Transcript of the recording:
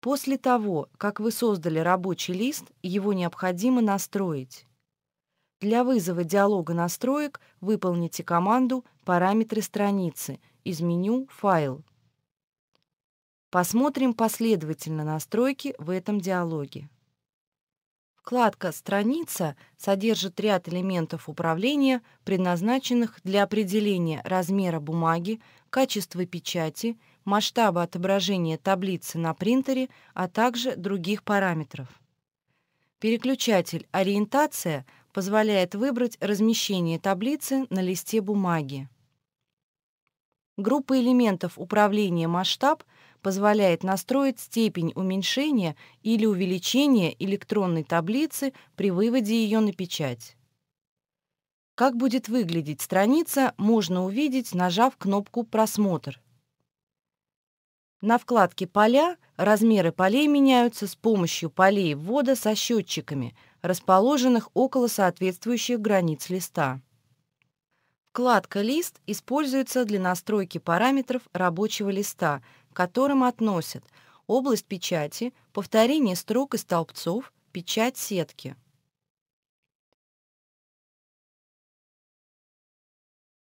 После того, как вы создали рабочий лист, его необходимо настроить. Для вызова диалога настроек выполните команду «Параметры страницы» из меню «Файл». Посмотрим последовательно настройки в этом диалоге. Вкладка «Страница» содержит ряд элементов управления, предназначенных для определения размера бумаги, качества печати, масштаба отображения таблицы на принтере, а также других параметров. Переключатель «Ориентация» позволяет выбрать размещение таблицы на листе бумаги. Группа элементов управления «Масштаб» — позволяет настроить степень уменьшения или увеличения электронной таблицы при выводе ее на печать. Как будет выглядеть страница, можно увидеть, нажав кнопку «Просмотр». На вкладке «Поля» размеры полей меняются с помощью полей ввода со счетчиками, расположенных около соответствующих границ листа. Вкладка «Лист» используется для настройки параметров рабочего листа, к которым относят область печати, повторение строк и столбцов, печать сетки.